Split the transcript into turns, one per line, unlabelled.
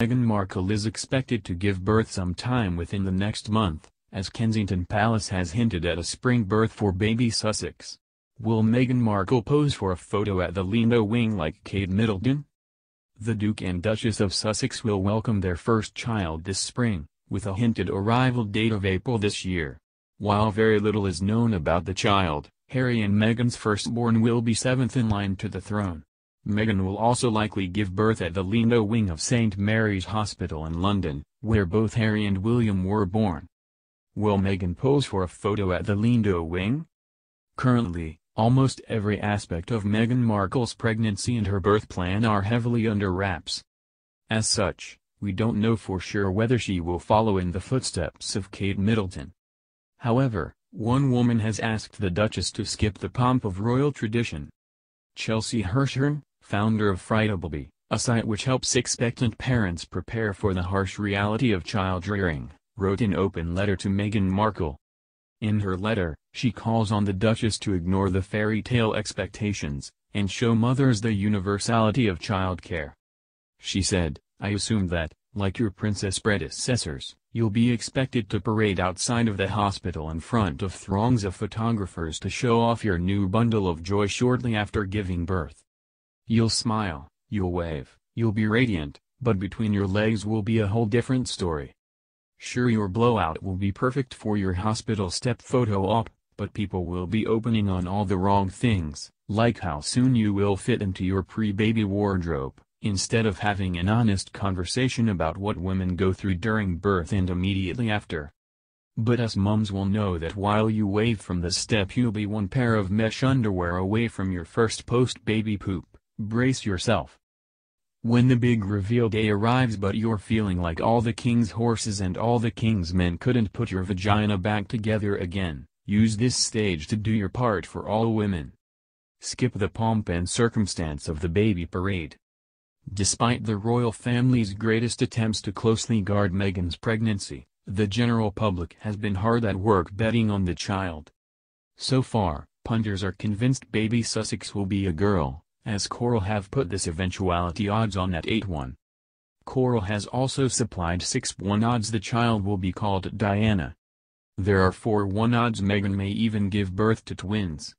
Meghan Markle is expected to give birth sometime within the next month, as Kensington Palace has hinted at a spring birth for baby Sussex. Will Meghan Markle pose for a photo at the Lindo wing like Kate Middleton? The Duke and Duchess of Sussex will welcome their first child this spring, with a hinted arrival date of April this year. While very little is known about the child, Harry and Meghan's firstborn will be seventh in line to the throne. Meghan will also likely give birth at the Lindo wing of St. Mary's Hospital in London, where both Harry and William were born. Will Meghan pose for a photo at the Lindo wing? Currently, almost every aspect of Meghan Markle's pregnancy and her birth plan are heavily under wraps. As such, we don't know for sure whether she will follow in the footsteps of Kate Middleton. However, one woman has asked the Duchess to skip the pomp of royal tradition. Chelsea Hirshhorn, founder of Frightababy, a site which helps expectant parents prepare for the harsh reality of child rearing, wrote an open letter to Meghan Markle. In her letter, she calls on the Duchess to ignore the fairy tale expectations, and show mothers the universality of childcare. She said, I assume that, like your princess predecessors, you'll be expected to parade outside of the hospital in front of throngs of photographers to show off your new bundle of joy shortly after giving birth. You'll smile, you'll wave, you'll be radiant, but between your legs will be a whole different story. Sure your blowout will be perfect for your hospital step photo op, but people will be opening on all the wrong things, like how soon you will fit into your pre-baby wardrobe, instead of having an honest conversation about what women go through during birth and immediately after. But us mums will know that while you wave from the step you'll be one pair of mesh underwear away from your first post-baby poop. Brace yourself. When the big reveal day arrives but you're feeling like all the king's horses and all the king's men couldn't put your vagina back together again, use this stage to do your part for all women. Skip the pomp and circumstance of the baby parade. Despite the royal family's greatest attempts to closely guard Meghan's pregnancy, the general public has been hard at work betting on the child. So far, punters are convinced baby Sussex will be a girl, as Coral have put this eventuality odds on at 8-1. Coral has also supplied 6-1 odds the child will be called Diana. There are 4-1 odds Meghan may even give birth to twins.